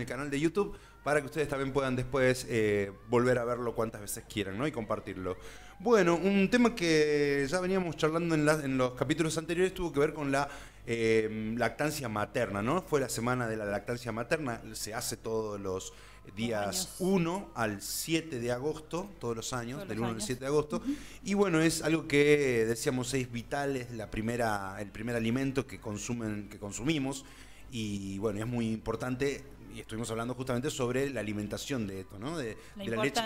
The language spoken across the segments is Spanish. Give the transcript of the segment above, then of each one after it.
el canal de YouTube para que ustedes también puedan después eh, volver a verlo cuantas veces quieran ¿no? y compartirlo. Bueno, un tema que ya veníamos charlando en, los capítulos anteriores tuvo que ver con la eh, lactancia materna, ¿no? Fue la semana de la lactancia materna, se hace todos los días 1 al 7 de agosto, todos los años, del 1 al 7 de agosto. Y bueno, es algo que decíamos es vital, es la primera, el primer alimento que, consumen, que consumimos. Y bueno, es muy importante estuvimos hablando justamente sobre la alimentación de esto, ¿no? De la, de la leche,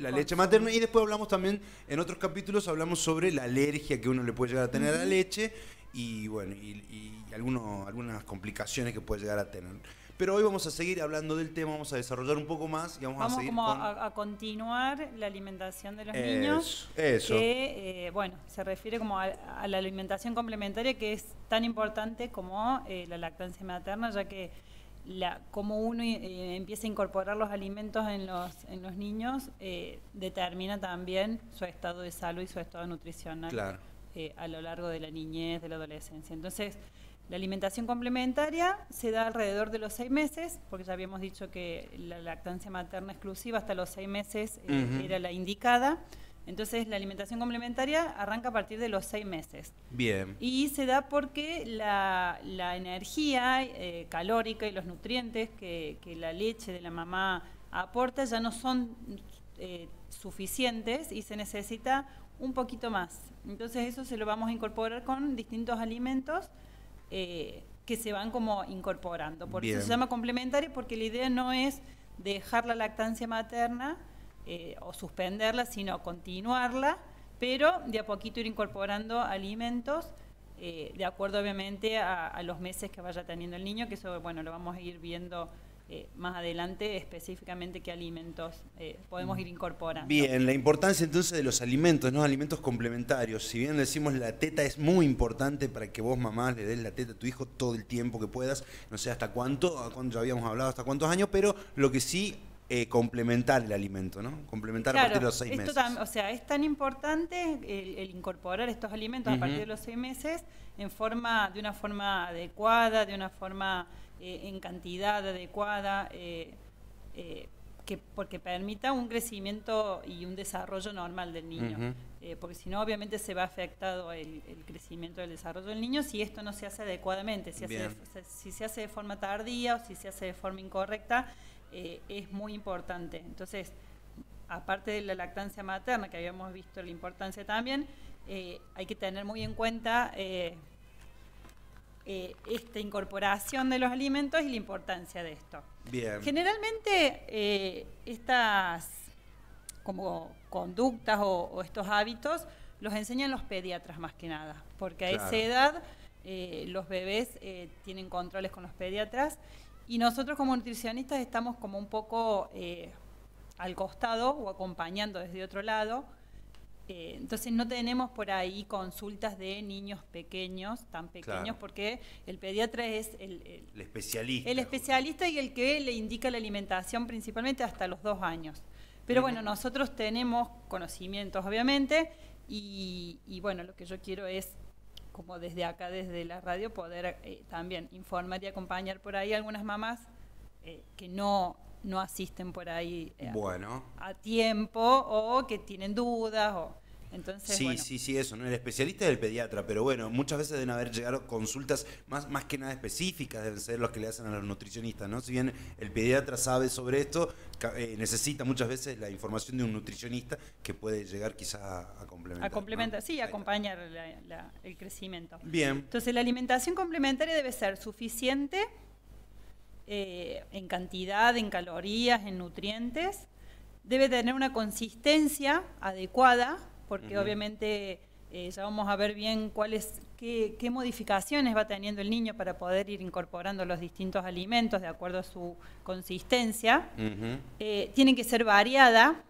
la, leche materna y después hablamos también en otros capítulos hablamos sobre la alergia que uno le puede llegar a tener a la leche y bueno y, algunas complicaciones que puede llegar a tener. Pero hoy vamos a seguir hablando del tema, vamos a desarrollar un poco más y vamos, a seguir como a, continuar la alimentación de los niños. Eso. Que, eh, bueno, se refiere como a, la alimentación complementaria que es tan importante como eh, la lactancia materna, ya que la, cómo uno eh, empieza a incorporar los alimentos en los, niños eh, determina también su estado de salud y su estado nutricional eh, a lo largo de la niñez, de la adolescencia. Entonces, la alimentación complementaria se da alrededor de los seis meses, porque ya habíamos dicho que la lactancia materna exclusiva hasta los seis meses era la indicada. Entonces la alimentación complementaria arranca a partir de los seis meses. Bien. Y se da porque la, energía eh, calórica y los nutrientes que, la leche de la mamá aporta ya no son eh, suficientes y se necesita un poquito más. Entonces eso se lo vamos a incorporar con distintos alimentos. Eh, que se van como incorporando. Por eso se llama complementaria, porque la idea no es dejar la lactancia materna, eh, o suspenderla, sino continuarla, pero de a poquito ir incorporando alimentos, eh, de acuerdo obviamente a, los meses que vaya teniendo el niño, que eso bueno, lo vamos a ir viendo. Eh, más adelante específicamente qué alimentos podemos ir incorporando. Bien, la importancia entonces de los alimentos, ¿no? Alimentos complementarios. Si bien decimos la teta es muy importante para que vos, mamás le des la teta a tu hijo todo el tiempo que puedas, no sé hasta cuánto, cuánto ya habíamos hablado, hasta cuántos años, pero lo que sí eh, complementar el alimento, ¿no? Complementar a partir de los seis meses. O sea, es tan importante el, incorporar estos alimentos a partir de los seis meses en forma, de una forma adecuada, de una forma eh, en cantidad adecuada, eh, que porque permita un crecimiento y un desarrollo normal del niño. porque si no, obviamente se va afectado el, crecimiento y el desarrollo del niño si esto no se hace adecuadamente, si, si se hace de forma tardía o si se hace de forma incorrecta. Eh, es muy importante. Entonces, aparte de la lactancia materna, que habíamos visto la importancia también, eh, hay que tener muy en cuenta eh, esta incorporación de los alimentos y la importancia de esto. Bien. Generalmente, estas como conductas o, estos hábitos los enseñan los pediatras más que nada, porque a esa edad... los bebés tienen controles con los pediatras y nosotros como nutricionistas estamos como un poco eh, al costado o acompañando desde otro lado. Eh, entonces no tenemos por ahí consultas de niños pequeños, tan pequeños, porque el pediatra es el, especialista. El especialista y el que le indica la alimentación principalmente hasta los dos años. Pero bueno, nosotros tenemos conocimientos, obviamente, y bueno, lo que yo quiero es como desde acá, desde la radio, poder eh, también informar y acompañar por ahí algunas mamás eh, que no, no asisten por ahí a, eh, a tiempo o que tienen dudas o sí, sí, sí, eso. ¿no? El especialista es el pediatra, pero bueno, muchas veces deben haber llegado consultas más, más que nada específicas, deben ser los que le hacen a los nutricionistas, ¿no? Si bien el pediatra sabe sobre esto, eh, necesita muchas veces la información de un nutricionista que puede llegar quizás a complementar. A complementar, sí, acompañar el crecimiento. Bien. Entonces, la alimentación complementaria debe ser suficiente eh, en cantidad, en calorías, en nutrientes. Debe tener una consistencia adecuada porque obviamente eh, ya vamos a ver bien cuáles, qué, modificaciones va teniendo el niño para poder ir incorporando los distintos alimentos de acuerdo a su consistencia. Eh, tiene que ser variada,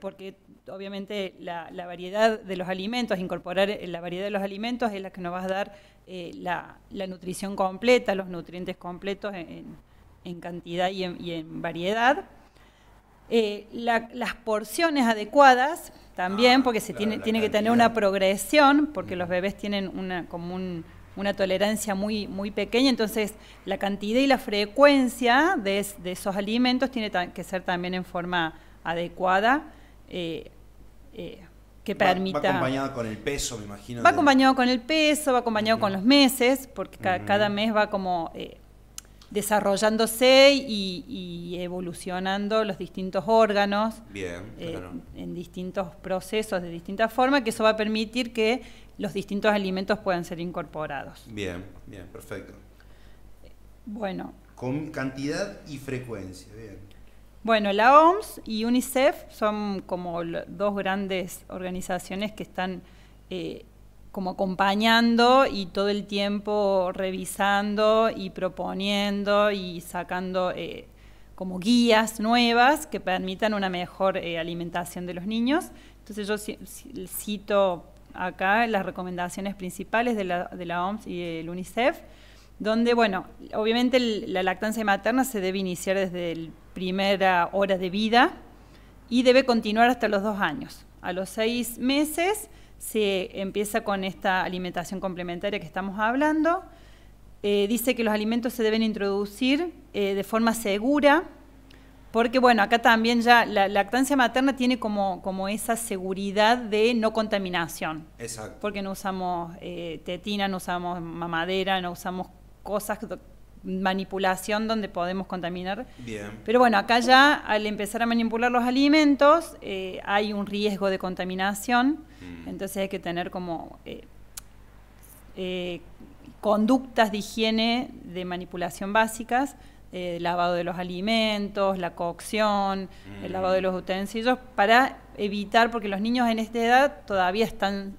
porque obviamente la, variedad de los alimentos, incorporar eh, la variedad de los alimentos es la que nos va a dar la, nutrición completa, los nutrientes completos en, en cantidad y en variedad. Eh, las porciones adecuadas también, ah, porque se tiene, tiene que tener una progresión, porque mm. los bebés tienen una, como una tolerancia muy, muy pequeña, entonces la cantidad y la frecuencia de, esos alimentos tiene que ser también en forma adecuada. Eh, eh, que permita. Va, acompañado con el peso, me imagino. Va acompañado con el peso, va acompañado con los meses, porque cada mes va como desarrollándose y, evolucionando los distintos órganos eh, en distintos procesos de distintas formas, que eso va a permitir que los distintos alimentos puedan ser incorporados. Bien, bien, perfecto. Bueno. Con cantidad y frecuencia, bien. Bueno, la OMS y UNICEF son como dos grandes organizaciones que están eh, como acompañando y todo el tiempo revisando y proponiendo y sacando eh, como guías nuevas que permitan una mejor eh, alimentación de los niños. Entonces yo cito acá las recomendaciones principales de la, OMS y el UNICEF, donde, bueno, obviamente la lactancia materna se debe iniciar desde la primera hora de vida y debe continuar hasta los dos años. A los seis meses se empieza con esta alimentación complementaria que estamos hablando. Eh, dice que los alimentos se deben introducir eh, de forma segura, porque bueno, acá también ya la lactancia materna tiene como, como esa seguridad de no contaminación. Exacto. Porque no usamos eh, tetina, no usamos mamadera, no usamos cosas manipulación donde podemos contaminar. Pero bueno, acá ya al empezar a manipular los alimentos eh, hay un riesgo de contaminación, mm. entonces hay que tener como eh, eh, conductas de higiene de manipulación básicas, el lavado de los alimentos, la cocción, el lavado de mm. los utensilios, para evitar, porque los niños en esta edad todavía están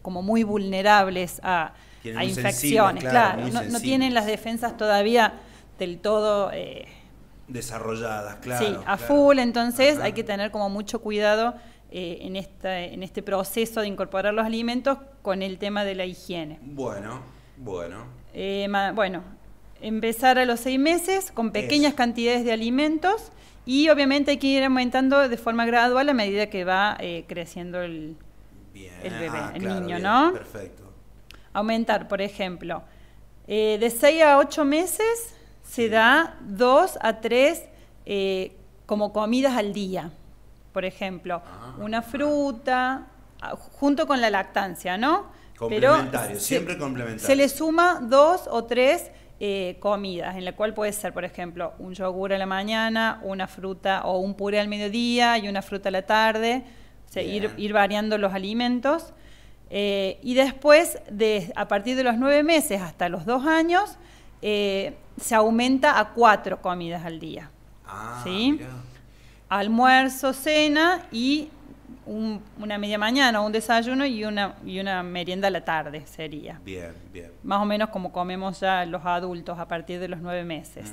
como muy vulnerables a a infecciones, claro, no, tienen las defensas todavía del todo... Eh, desarrolladas, claro. Sí, a full, entonces hay que tener como mucho cuidado eh, en, en este proceso de incorporar los alimentos con el tema de la higiene. Bueno, bueno. Eh, bueno, empezar a los seis meses con pequeñas cantidades de alimentos y obviamente hay que ir aumentando de forma gradual a medida que va creciendo el, bebé, ah, el niño, ¿no? Perfecto aumentar, por ejemplo, eh, de 6 a 8 meses se da 2 a 3 eh, como comidas al día, por ejemplo, ah, una ah. fruta, ah, junto con la lactancia, ¿no? Complementario, siempre complementario. Se le suma dos o tres eh, comidas, en la cual puede ser, por ejemplo, un yogur a la mañana, una fruta o un puré al mediodía y una fruta a la tarde, o ir variando los alimentos. Eh, y después, a partir de los nueve meses hasta los dos años, eh, se aumenta a cuatro comidas al día. Ah, ¿sí? Almuerzo, cena y una media mañana, un desayuno y una, y una merienda a la tarde sería. Bien, bien. Más o menos como comemos ya los adultos a partir de los nueve meses.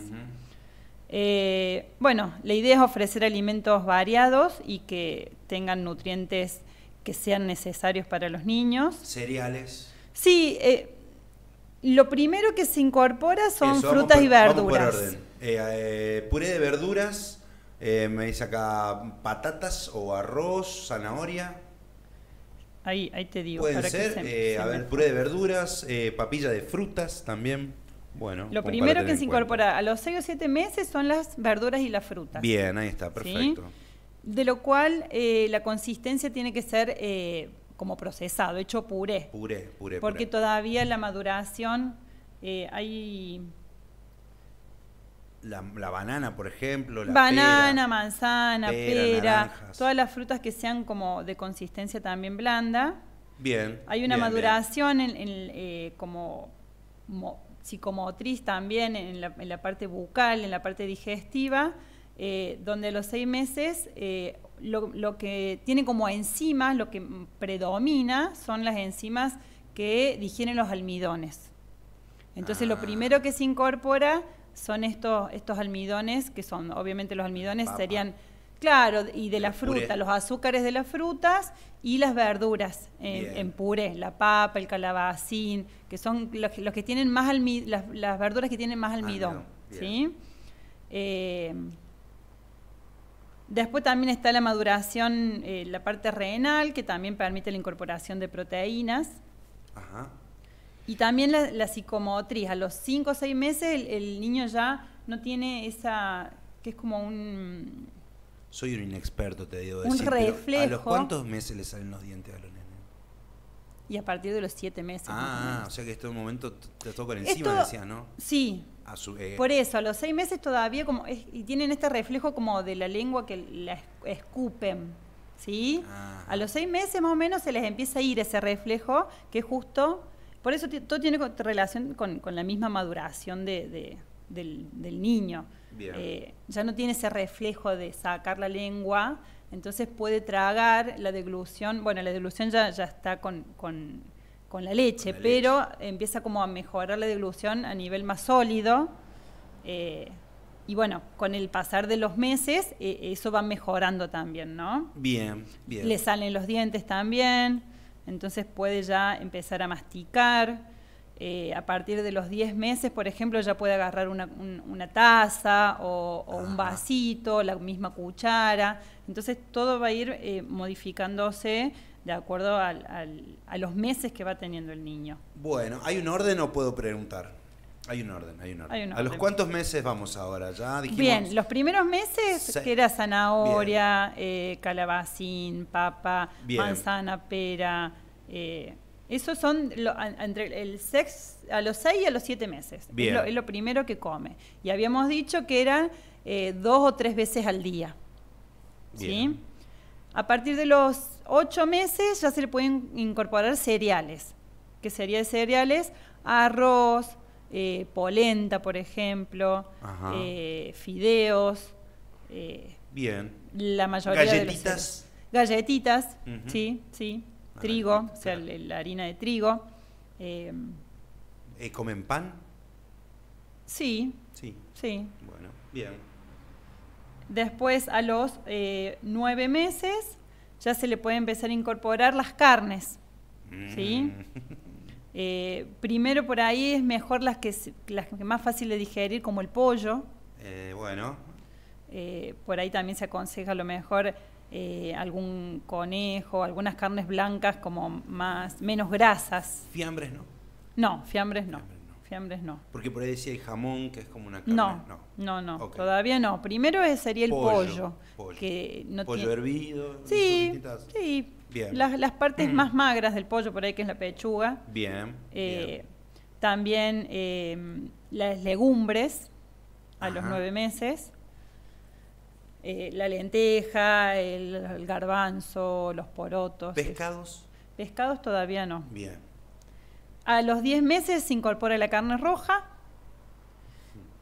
Eh, bueno, la idea es ofrecer alimentos variados y que tengan nutrientes que sean necesarios para los niños. Cereales. Sí, eh, lo primero que se incorpora son frutas y verduras. Orden. Eh, eh, puré de verduras, eh, me dice acá patatas o arroz, zanahoria. Ahí, ahí te digo. Pueden ser, a ver, puré de verduras, papilla de frutas también. Bueno, lo primero que se incorpora a los 6 o 7 meses son las verduras y las frutas. Bien, ahí está, perfecto de lo cual eh, la consistencia tiene que ser eh, como procesado, hecho puré. Puré, puré. Porque todavía la maduración eh, hay... La, banana, por ejemplo. La banana, manzana, pera, todas las frutas que sean como de consistencia también blanda. Bien. Hay una maduración en, como psicomotriz también, en la parte bucal, en la parte digestiva eh, donde los seis meses eh, lo, que tiene como enzimas, lo que predomina son las enzimas que digieren los almidones. Entonces lo ah. primero que se incorpora son estos, estos almidones, que son, obviamente los almidones serían, claro, y de la fruta, los azúcares de las frutas y las verduras en, puré, la papa, el calabacín, que son los, que tienen más las, verduras que tienen más ah, almidón. Después también está la maduración, eh, la parte renal, que también permite la incorporación de proteínas. Ajá. Y también la, psicomotriz. A los 5 o 6 meses el, niño ya no tiene esa, que es como un... Soy un inexperto, te digo. Un reflejo. ¿A los cuántos meses le salen los dientes a los niños? Y a partir de los siete meses. Ah, o, sea que en este momento te por encima, decía, ¿no? Sí. Por eso, a los seis meses todavía como y tienen este reflejo como de la lengua que la escupen, ¿sí? Ah. A los seis meses más o menos se les empieza a ir ese reflejo que es justo, por eso todo tiene relación con, la misma maduración de del, niño. Eh, ya no tiene ese reflejo de sacar la lengua, entonces puede tragar la deglución. Bueno, la deglución ya, ya está con, con, con la leche, pero empieza como a mejorar la deglución a nivel más sólido. Eh, y bueno, con el pasar de los meses, eh, eso va mejorando también, ¿no? Bien, bien. Le salen los dientes también, entonces puede ya empezar a masticar. Eh, a partir de los 10 meses, por ejemplo, ya puede agarrar una, taza o, un vasito, la misma cuchara. Entonces todo va a ir eh, modificándose de acuerdo a los meses que va teniendo el niño. Bueno, ¿hay un orden o puedo preguntar? Hay un orden, hay un orden. ¿A los cuántos meses vamos ahora? Ya Bien, los primeros meses, que era zanahoria, eh, calabacín, papa, manzana, pera. Esos son entre el sex, a los seis y a los siete meses. Es, lo, primero que come. Y habíamos dicho que eran eh, dos o tres veces al día. Bien. ¿Sí? A partir de los ocho meses ya se le pueden incorporar cereales, que sería cereales, arroz, eh, polenta, por ejemplo, eh, fideos. Bien. La mayoría galletitas. galletitas. sí, sí trigo, o sea, la, harina de trigo. Em, eh, ¿Comen pan? Sí. Sí. Sí. Bueno, bien. Después, a los eh, nueve meses, ya se le puede empezar a incorporar las carnes. ¿Sí? Mm. Eh, primero por ahí es mejor las que, las que más fácil de digerir, como el pollo. bueno. por ahí también se aconseja lo mejor eh, algún conejo, algunas carnes blancas como más menos grasas. Fiambres no. No, fiambres no. Fiambres no. Porque por ahí decía el jamón, que es como una carne. No, no, no, todavía no. Primero sería el pollo. Pollo, hervido. Sí, Las, partes mm. más magras del pollo, por ahí que es la pechuga. Bien. Eh, también eh, las legumbres a los nueve meses. Eh, la lenteja, el, garbanzo, los porotos. ¿Pescados? pescados todavía no. Bien. A los 10 meses se incorpora la carne roja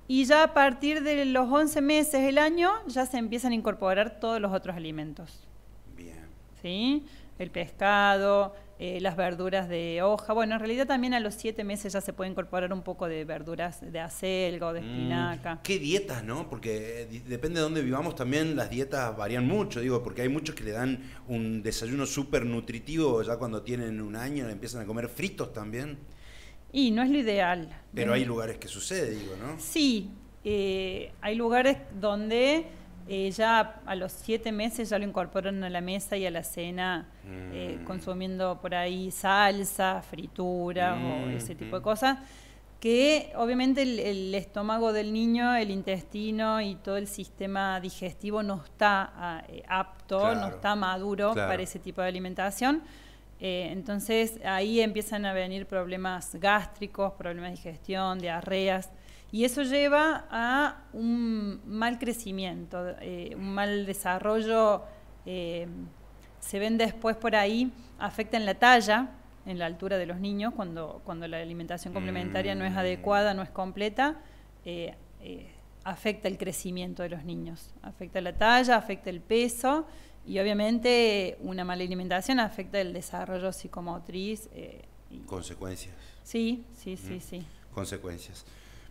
y ya a partir de los 11 meses del año ya se empiezan a incorporar todos los otros alimentos. Bien. ¿Sí? el pescado, eh, las verduras de hoja. Bueno, en realidad también a los siete meses ya se puede incorporar un poco de verduras de acelga o de mm, espinaca. ¿Qué dietas, no? Porque eh, depende de dónde vivamos también las dietas varían mucho, digo, porque hay muchos que le dan un desayuno súper nutritivo ya cuando tienen un año, empiezan a comer fritos también. Y no es lo ideal. Pero hay lugares que sucede, digo, ¿no? Sí, eh, hay lugares donde eh, ya a los siete meses ya lo incorporan a la mesa y a la cena, eh, mm. consumiendo por ahí salsa, fritura o mm, ese tipo de mm. cosas, que obviamente el, estómago del niño, el intestino y todo el sistema digestivo no está ah, eh, apto, no está maduro para ese tipo de alimentación. entonces ahí empiezan a venir problemas gástricos, problemas de digestión, diarreas. Y eso lleva a un mal crecimiento, eh, un mal desarrollo. Eh, se ven después por ahí, afecta en la talla, en la altura de los niños, cuando, cuando la alimentación mm. complementaria no es adecuada, no es completa, eh, afecta el crecimiento de los niños, afecta la talla, afecta el peso y obviamente una mala alimentación afecta el desarrollo psicomotriz. Consecuencias. Sí, sí, sí, mm. sí. Consecuencias.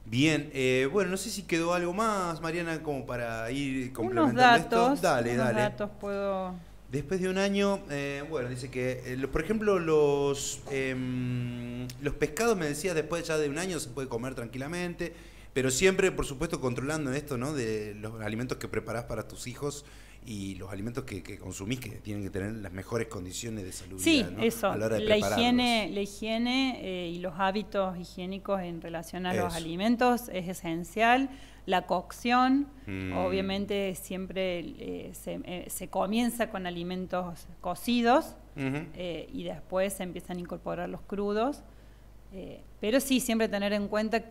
Bien, eh, bueno, no sé si quedó algo más, Mariana, como para ir complementando esto. Dale, dale. datos puedo... Después de un año, eh, bueno, dice que, eh, por ejemplo, los, em, los pescados, me decías, después ya de un año se puede comer tranquilamente, pero siempre, por supuesto, controlando esto, ¿no? De los alimentos que preparas para tus hijos y los alimentos que, consumís que tienen que tener las mejores condiciones de salud. Sí, eso. la, higiene, la higiene eh, y los hábitos higiénicos en relación a los alimentos es esencial. La cocción, mm. obviamente siempre eh, eh, se, comienza con alimentos cocidos y después se empiezan a incorporar los crudos. Pero sí, siempre tener en cuenta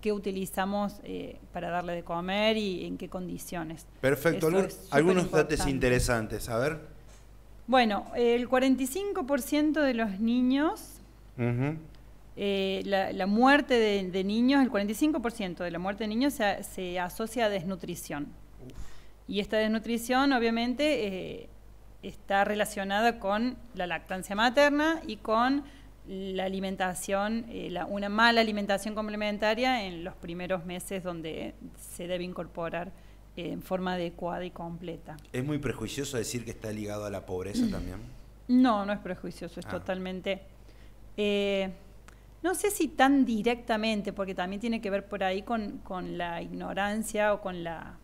qué utilizamos eh, para darle de comer y en qué condiciones. Perfecto, algunos datos interesantes, a ver. Bueno, el 45% de los niños, eh, la, muerte de, niños, el 45% de la muerte de niños se, asocia a desnutrición. Y esta desnutrición obviamente eh, está relacionada con la lactancia materna y con la alimentación, eh, una mala alimentación complementaria en los primeros meses donde se debe incorporar eh, en forma adecuada y completa. ¿Es muy prejuicioso decir que está ligado a la pobreza mm. también? No, no es prejuicioso, es ah. totalmente... Eh, no sé si tan directamente, porque también tiene que ver por ahí con la ignorancia o con la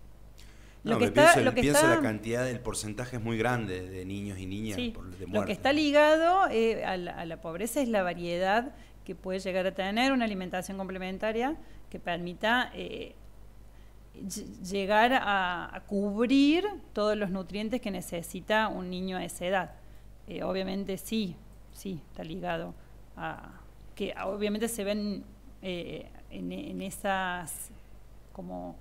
lo que lo que la cantidad, el porcentaje es muy grande de niños y niñas de muerte. Lo que está ligado eh, a, la, pobreza es la variedad que puede llegar a tener una alimentación complementaria que permita eh, llegar a, cubrir todos los nutrientes que necesita un niño a esa edad. Eh, obviamente sí, sí, está ligado a que obviamente se ven en, en, esas como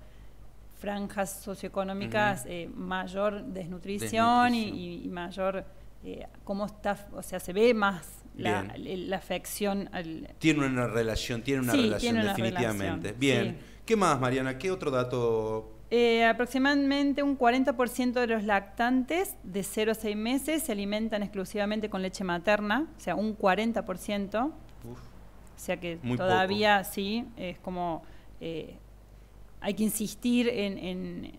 franjas socioeconómicas eh, mayor desnutrición, Y, mayor eh, cómo está, o sea, se ve más la, afección al... Tiene una relación, tiene una relación definitivamente. Bien, ¿qué más Mariana? ¿Qué otro dato? Eh, aproximadamente un 40% de los lactantes de 0 a 6 meses se alimentan exclusivamente con leche materna, o sea, un 40%. o sea que todavía sí, es como... Eh, hay que insistir en,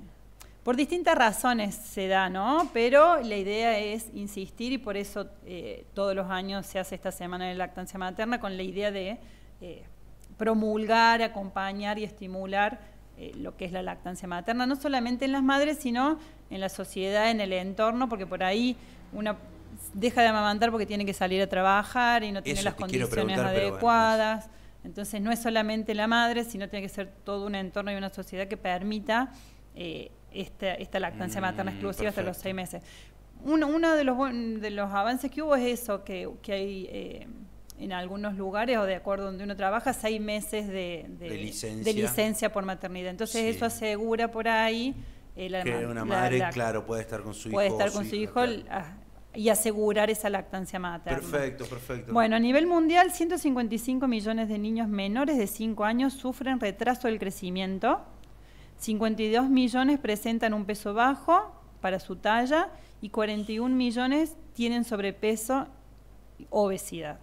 Por distintas razones se da, ¿no? Pero la idea es insistir y por eso eh, todos los años se hace esta semana de lactancia materna con la idea de eh, promulgar, acompañar y estimular eh, lo que es la lactancia materna, no solamente en las madres, sino en la sociedad, en el entorno, porque por ahí una deja de amamantar porque tiene que salir a trabajar y no tiene las condiciones adecuadas. Entonces no es solamente la madre, sino tiene que ser todo un entorno y una sociedad que permita eh, esta, lactancia mm, materna exclusiva hasta los seis meses. Uno, uno de, los, de los avances que hubo es eso, que, hay... Eh, en algunos lugares o de acuerdo donde uno trabaja, seis meses de, de, licencia. por maternidad. Entonces eso asegura por ahí... Eh, la, que una madre, claro, puede estar con su hijo. Puede estar con su, hijo, ah, y asegurar esa lactancia materna. Perfecto, perfecto. Bueno, a nivel mundial, 155 millones de niños menores de 5 años sufren retraso del crecimiento, 52 millones presentan un peso bajo para su talla y 41 millones tienen sobrepeso, y obesidad.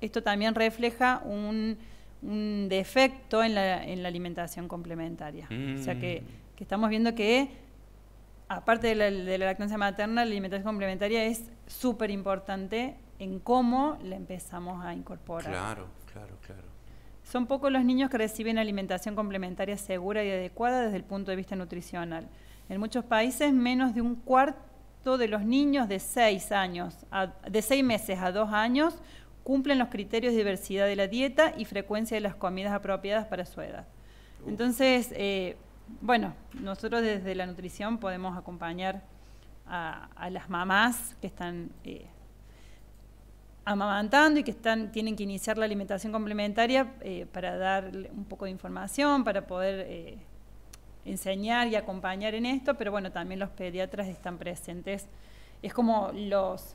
Esto también refleja un, defecto en la, en la, alimentación complementaria. O sea que mm. estamos viendo que aparte de la, lactancia materna, la alimentación complementaria es súper importante en cómo la empezamos a incorporar. Claro, claro, claro. Son pocos los niños que reciben alimentación complementaria segura y adecuada desde el punto de vista nutricional. En muchos países, menos de un cuarto de los niños de seis años, de seis meses a dos años, cumplen los criterios de diversidad de la dieta y frecuencia de las comidas apropiadas para su edad. Entonces, eh, bueno, nosotros desde la nutrición podemos acompañar a, las mamás que están eh, amamantando y que están, tienen que iniciar la alimentación complementaria eh, para darle un poco de información, para poder eh, enseñar y acompañar en esto, pero bueno, también los pediatras están presentes. Es como los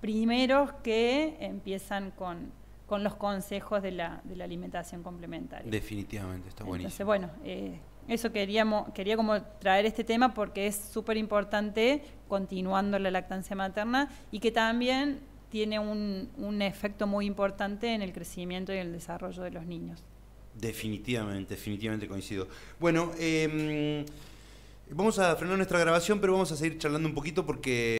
primeros que empiezan con con los consejos de la, alimentación complementaria. Definitivamente, está buenísimo. Entonces, bueno, eh, eso queríamos, quería como traer este tema porque es súper importante continuando la lactancia materna y que también tiene un, efecto muy importante en el crecimiento y el desarrollo de los niños. Definitivamente, definitivamente coincido. Bueno, em, vamos a frenar nuestra grabación, pero vamos a seguir charlando un poquito porque...